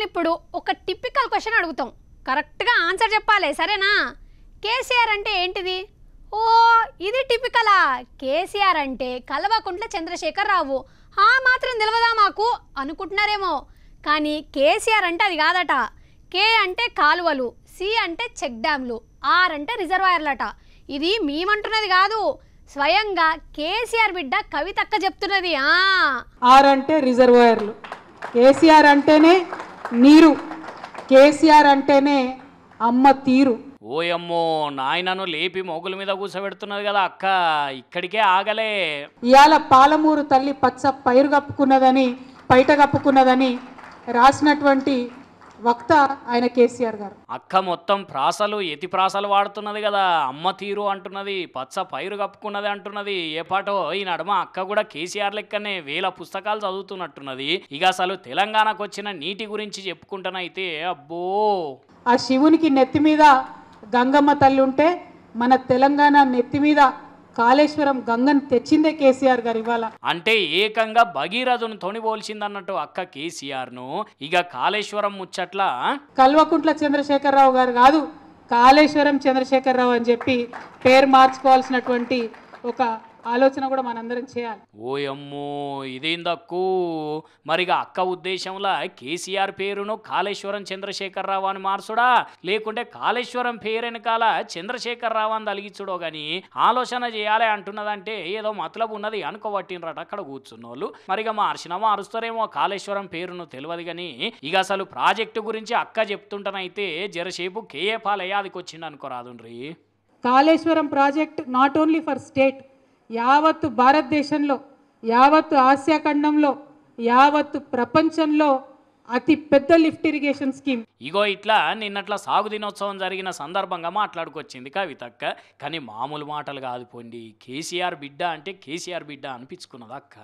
మిమ్మల్ని ఇప్పుడు ఒక టిపికల్ క్వశ్చన్ అడుగుతాం కరెక్ట్గా ఆన్సర్ చెప్పాలి సరేనా కేసీఆర్ అంటే ఏంటిది ఓ ఇది టిపికలా కేసీఆర్ అంటే కల్వకుంట్ల చంద్రశేఖర్ రావు ఆ మాత్రం తెలియదా మాకు అనుకుంటున్నారేమో కానీ కేసీఆర్ అంటే అది కాదట కే అంటే కాలువలు సి అంటే చెక్ డ్యామ్లు ఆర్ అంటే రిజర్వాయర్లట ఇది మేమంటున్నది కాదు స్వయంగా కేసీఆర్ బిడ్డ కవితక్క చెప్తున్నది ఆర్ అంటే రిజర్వాయర్లు కేసీఆర్ అంటేనే నీరు కేసీఆర్ అంటేనే అమ్మ తీరు ఓయమ్మో నాయనను లేపి మొగుల మీద కూసబెడుతున్నది కదా అక్క ఇక్కడికే ఆగలే ఇవాళ పాలమూరు తల్లి పచ్చ పైరు కప్పుకున్నదని పైట కప్పుకున్నదని రాసినటువంటి వక్త ఆయన కేసీఆర్ గారు అక్క మొత్తం ప్రాసలు ఎతి ప్రాసలు వాడుతున్నది కదా అమ్మ తీరు అంటున్నది పచ్చ పైరు కప్పుకున్నది అంటున్నది ఏ పాటో ఈ నడమ అక్క కూడా కేసీఆర్ లెక్కనే వేల పుస్తకాలు చదువుతున్నట్టున్నది ఇక అసలు తెలంగాణకు వచ్చిన నీటి గురించి చెప్పుకుంటానైతే అబ్బో ఆ శివునికి నెత్తి మీద గంగమ్మ తల్లి ఉంటే మన తెలంగాణ నెత్తి మీద కాళేశ్వరం గంగను తెచ్చిందే కేసీఆర్ గారు ఇవాళ అంటే ఏకంగా భగీరథను తొణిబోల్చిందన్నట్టు అక్క కేసీఆర్ ను ఇక కాళేశ్వరం ముచ్చట్ల కల్వకుంట్ల చంద్రశేఖరరావు గారు కాదు కాళేశ్వరం చంద్రశేఖరరావు అని చెప్పి పేరు మార్చుకోవాల్సినటువంటి ఒక ఆలోచన కూడా మనందరం చేయాలి ఓయమ్మో ఇదేందక్కు మరిగా అక్క ఉద్దేశంలో కేసీఆర్ పేరును కాళేశ్వరం రావు అని మార్చుడా లేకుంటే కాళేశ్వరం పేరు వెనకాల రావు అని తలిగిచ్చుడో కానీ ఆలోచన చేయాలి అంటున్నదంటే ఏదో మతలబు ఉన్నది అనుకోబట్టినరట అక్కడ కూర్చున్నోళ్ళు మరిగా మార్చినా మారుస్తారేమో కాళేశ్వరం పేరును తెలియదు కానీ ఇక అసలు ప్రాజెక్టు గురించి అక్క చెప్తుంటనైతే జరసేపు కేఏ పాలయ్యాదికి వచ్చిండు Kaleshwaram project not only for state యావత్తు భారతదేశంలో యావత్తు ఆసియా ఖండంలో యావత్తు ప్రపంచంలో అతి పెద్ద లిఫ్ట్ ఇరిగేషన్ స్కీమ్ ఇగో ఇట్లా నిన్నట్లా సాగు దినోత్సవం జరిగిన సందర్భంగా మాట్లాడుకొచ్చింది కవితక్క కానీ మామూలు మాటలు కాదు పోండి కేసీఆర్ బిడ్డ అంటే కేసీఆర్ బిడ్డ అనిపించుకున్నదక్క